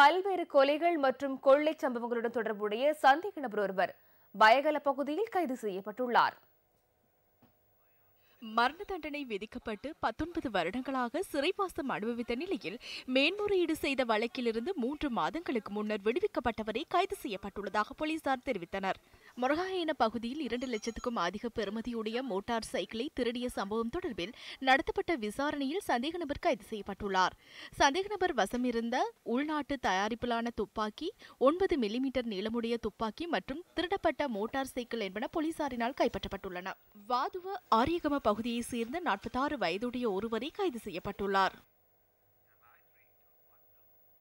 பல்வேறு கொலைகள் மற்றும் கொள்ளை சம்பவங்களுடன் தொடர்புடைய சந்தேக நபர் ஒருவர் பயகல பகுதியில் கைது செய்யப்பட்டுள்ளார் மரண தண்டனை விதிக்கப்பட்டு பத்தொன்பது வருடங்களாக சிறைவாசம் அனுபவித்த நிலையில் மேன்முறையீடு செய்த வழக்கிலிருந்து மூன்று மாதங்களுக்கு முன்னர் விடுவிக்கப்பட்டவரை கைது செய்யப்பட்டுள்ளதாக போலீசார் தெரிவித்தனர் மொரகாயின பகுதியில் இரண்டு லட்சத்துக்கும் அதிக பெறுமதியுடைய மோட்டார் சைக்கிளை திருடிய சம்பவம் தொடர்பில் நடத்தப்பட்ட விசாரணையில் சந்தேக நபர் கைது செய்யப்பட்டுள்ளார் சந்தேக நபர் வசமிருந்த உள்நாட்டு தயாரிப்பிலான துப்பாக்கி ஒன்பது மில்லிமீட்டர் நீளமுடைய துப்பாக்கி மற்றும் திருடப்பட்ட மோட்டார் சைக்கிள் என்பன போலீசாரினால் கைப்பற்றப்பட்டுள்ளன வாதுவ ஆரியகம பகுதியைச் சேர்ந்த நாற்பத்தாறு வயதுடைய ஒருவரை கைது செய்யப்பட்டுள்ளார்